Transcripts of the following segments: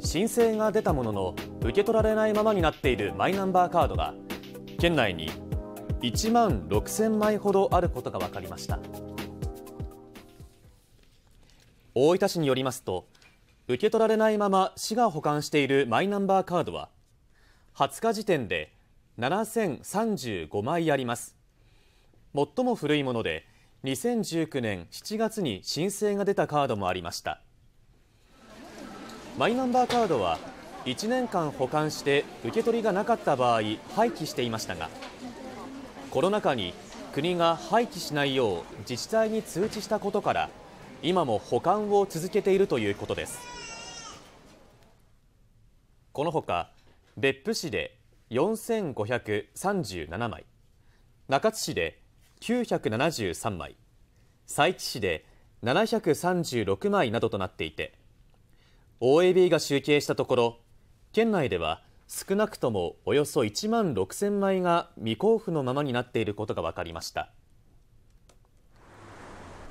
申請が出たものの受け取られないままになっているマイナンバーカードが県内に1万6000枚ほどあることが分かりました大分市によりますと受け取られないまま市が保管しているマイナンバーカードは20日時点で7035枚あります最も古いもので2019年7月に申請が出たカードもありましたマイナンバーカードは1年間保管して受け取りがなかった場合廃棄していましたがコロナ禍に国が廃棄しないよう自治体に通知したことから今も保管を続けているということですこのほか別府市で4537枚中津市で973枚佐伯市で736枚などとなっていて OAB が集計したところ県内では少なくともおよそ1万6000枚が未交付のままになっていることが分かりました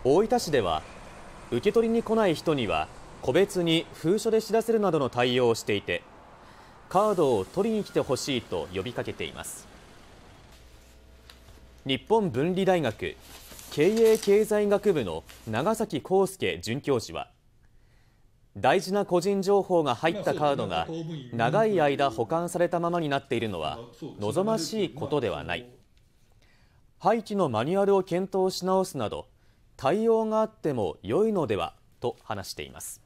大分市では受け取りに来ない人には個別に封書で知らせるなどの対応をしていてカードを取りに来てほしいと呼びかけています日本文理大学経営経済学部の長崎康介准教授は大事な個人情報が入ったカードが長い間保管されたままになっているのは望ましいことではない廃棄のマニュアルを検討し直すなど対応があっても良いのではと話しています